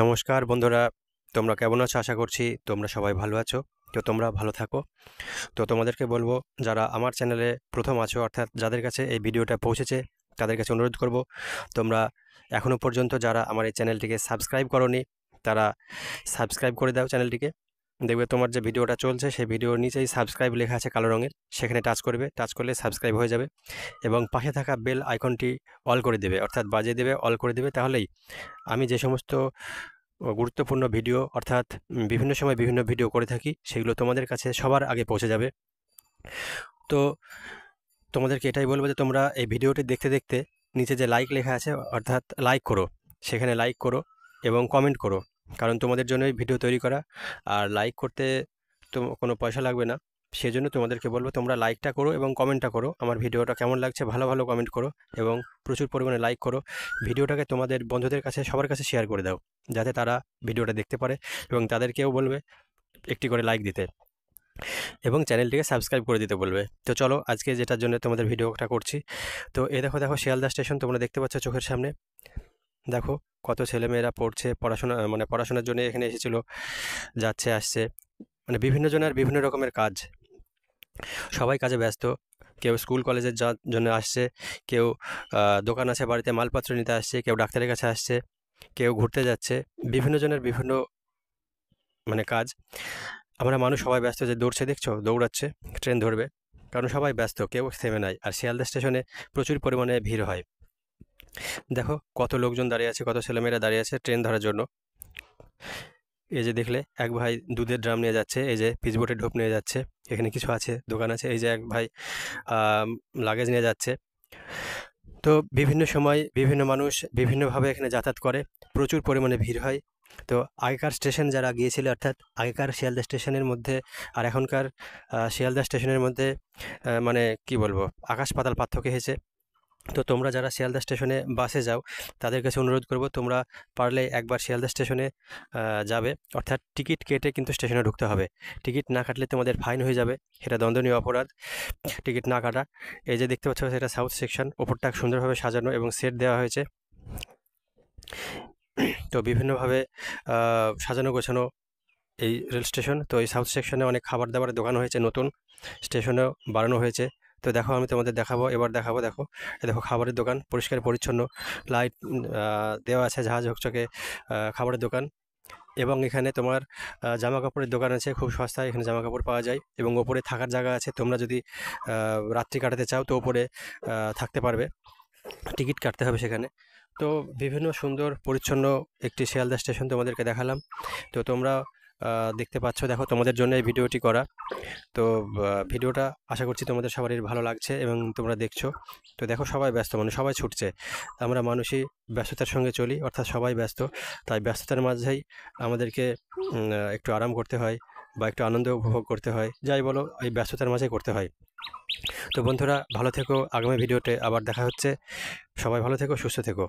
নমস্কার বন্ধুরা তোমরা কেমন আছো আশা করছি তোমরা সবাই ভালো আছো তো তোমরা ভালো থাকো তো তোমাদেরকে বলবো যারা আমার চ্যানেলে প্রথম আছো অর্থাৎ যাদের কাছে এই ভিডিওটা পৌঁছেছে তাদের কাছে অনুরোধ করব তোমরা এখনও পর্যন্ত যারা আমার এই চ্যানেলটিকে সাবস্ক্রাইব করনি তারা সাবস্ক্রাইব করে দাও চ্যানেলটিকে দেখবে তোমার যে ভিডিওটা চলছে সেই ভিডিওর নিচেই সাবস্ক্রাইব লেখা আছে কালো রঙের সেখানে টাচ করবে টাচ করলে সাবস্ক্রাইব হয়ে যাবে এবং পাশে থাকা বেল আইকনটি অল করে দেবে অর্থাৎ বাজিয়ে দেবে অল করে দেবে তাহলেই আমি যে সমস্ত গুরুত্বপূর্ণ ভিডিও অর্থাৎ বিভিন্ন সময় বিভিন্ন ভিডিও করে থাকি সেগুলো তোমাদের কাছে সবার আগে পৌঁছে যাবে তো তোমাদেরকে এটাই বলবো যে তোমরা এই ভিডিওটি দেখতে দেখতে নিচে যে লাইক লেখা আছে অর্থাৎ লাইক করো সেখানে লাইক করো এবং কমেন্ট করো কারণ তোমাদের জন্যই ভিডিও তৈরি করা আর লাইক করতে তো কোনো পয়সা লাগবে না সেজন্য তোমাদেরকে বলবো তোমরা লাইকটা করো এবং কমেন্টটা করো আমার ভিডিওটা কেমন লাগছে ভালো ভালো কমেন্ট করো এবং প্রচুর পরিমাণে লাইক করো ভিডিওটাকে তোমাদের বন্ধুদের কাছে সবার কাছে শেয়ার করে দাও যাতে তারা ভিডিওটা দেখতে পারে এবং তাদেরকেও বলবে একটি করে লাইক দিতে এবং চ্যানেলটিকে সাবস্ক্রাইব করে দিতে বলবে তো চলো আজকে যেটার জন্য তোমাদের ভিডিওটা করছি তো এ দেখো দেখো শিয়ালদা স্টেশন তোমরা দেখতে পাচ্ছ চোখের সামনে দেখো কত ছেলেমেয়েরা পড়ছে পড়াশোনা মানে পড়াশোনার জন্য এখানে এসেছিল যাচ্ছে আসছে মানে বিভিন্ন জনের বিভিন্ন রকমের কাজ সবাই কাজে ব্যস্ত কেউ স্কুল কলেজের জন্য আসছে কেউ দোকান আছে বাড়িতে মালপত্র নিতে আসছে কেউ ডাক্তারের কাছে আসছে কেউ ঘুরতে যাচ্ছে বিভিন্ন জনের বিভিন্ন মানে কাজ আমরা মানুষ সবাই ব্যস্ত যে দৌড়ছে দেখছো দৌড়াচ্ছে ট্রেন ধরবে কারণ সবাই ব্যস্ত কেউ থেমে নাই আর শিয়ালদা স্টেশনে প্রচুর পরিমাণে ভিড় হয় দেখো কত লোকজন দাঁড়িয়ে আছে কত ছেলেমেয়েরা দাঁড়িয়ে আছে ট্রেন ধরার জন্য এই যে দেখলে এক ভাই দুধের ড্রাম নিয়ে যাচ্ছে এই যে পিচবোটে ঢোপ নিয়ে যাচ্ছে এখানে কিছু আছে দোকান আছে এই যে এক ভাই লাগেজ নিয়ে যাচ্ছে তো বিভিন্ন সময় বিভিন্ন মানুষ বিভিন্নভাবে এখানে যাতায়াত করে প্রচুর পরিমাণে ভিড় হয় তো আগেকার স্টেশন যারা গিয়েছিল অর্থাৎ আগেকার শিয়ালদা স্টেশনের মধ্যে আর এখনকার শিয়ালদা স্টেশনের মধ্যে মানে কি বলবো আকাশ পাতাল পার্থক্য হয়েছে তো তোমরা যারা শিয়ালদা স্টেশনে বাসে যাও তাদের কাছে অনুরোধ করব তোমরা পারলে একবার শিয়ালদা স্টেশনে যাবে অর্থাৎ টিকিট কেটে কিন্তু স্টেশনে ঢুকতে হবে টিকিট না কাটলে তোমাদের ফাইন হয়ে যাবে সেটা দ্বন্দ্বনীয় অপরাধ টিকিট না কাটা এই যে দেখতে পাচ্ছ সেটা সাউথ সেকশন ওপরটা সুন্দরভাবে সাজানো এবং সেট দেওয়া হয়েছে তো বিভিন্নভাবে সাজানো গোছানো এই রেল স্টেশন তো এই সাউথ সেকশনে অনেক খাবার দাবার দোকান হয়েছে নতুন স্টেশনেও বাড়ানো হয়েছে তো দেখো আমি তোমাদের দেখাবো এবার দেখাবো দেখো দেখো খাবারের দোকান পরিষ্কার পরিচ্ছন্ন লাইট দেওয়া আছে ঝাঁ ঝকচকে খাবারের দোকান এবং এখানে তোমার জামা কাপড়ের দোকান আছে খুব সস্তায় এখানে জামা কাপড় পাওয়া যায় এবং ওপরে থাকার জায়গা আছে তোমরা যদি রাত্রি কাটাতে চাও তো ওপরে থাকতে পারবে টিকিট কাটতে হবে সেখানে তো বিভিন্ন সুন্দর পরিচ্ছন্ন একটি শিয়ালদা স্টেশন তোমাদেরকে দেখালাম তো তোমরা দেখতে পাচ্ছ দেখো তোমাদের জন্য এই ভিডিওটি করা তো ভিডিওটা আশা করছি তোমাদের সবারই ভালো লাগছে এবং তোমরা দেখছো তো দেখো সবাই ব্যস্ত মানে সবাই ছুটছে আমরা মানুষই ব্যস্ততার সঙ্গে চলি অর্থাৎ সবাই ব্যস্ত তাই ব্যস্ততার মাঝেই আমাদেরকে একটু আরাম করতে হয় বা একটু আনন্দ উপভোগ করতে হয় যাই বলো এই ব্যস্ততার মাঝে করতে হয় তো বন্ধুরা ভালো থেকো আগামী ভিডিওতে আবার দেখা হচ্ছে সবাই ভালো থেকো সুস্থ থেকো